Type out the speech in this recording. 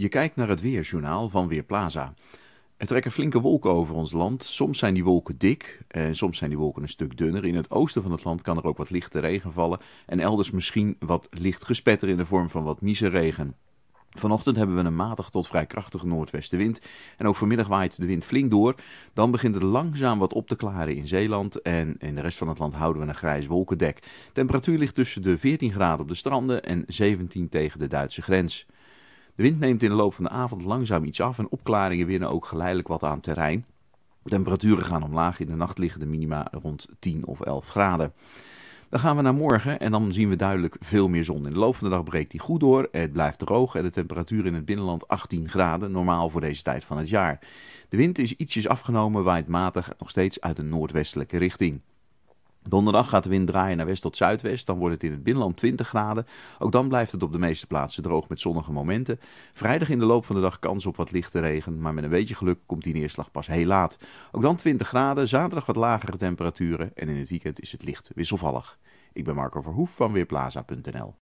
Je kijkt naar het weerjournaal van Weerplaza. Er trekken flinke wolken over ons land. Soms zijn die wolken dik en soms zijn die wolken een stuk dunner. In het oosten van het land kan er ook wat lichte regen vallen en elders misschien wat licht gespetter in de vorm van wat regen. Vanochtend hebben we een matig tot vrij krachtige noordwestenwind. En ook vanmiddag waait de wind flink door. Dan begint het langzaam wat op te klaren in Zeeland. En in de rest van het land houden we een grijs wolkendek. Temperatuur ligt tussen de 14 graden op de stranden en 17 tegen de Duitse grens. De wind neemt in de loop van de avond langzaam iets af en opklaringen winnen ook geleidelijk wat aan terrein. Temperaturen gaan omlaag. In de nacht liggen de minima rond 10 of 11 graden. Dan gaan we naar morgen en dan zien we duidelijk veel meer zon. In de loop van de dag breekt die goed door. Het blijft droog en de temperatuur in het binnenland 18 graden, normaal voor deze tijd van het jaar. De wind is ietsjes afgenomen, waait matig nog steeds uit een noordwestelijke richting. Donderdag gaat de wind draaien naar west tot zuidwest. Dan wordt het in het binnenland 20 graden. Ook dan blijft het op de meeste plaatsen droog met zonnige momenten. Vrijdag in de loop van de dag kans op wat lichte regen. Maar met een beetje geluk komt die neerslag pas heel laat. Ook dan 20 graden. Zaterdag wat lagere temperaturen. En in het weekend is het licht wisselvallig. Ik ben Marco Verhoef van Weerplaza.nl.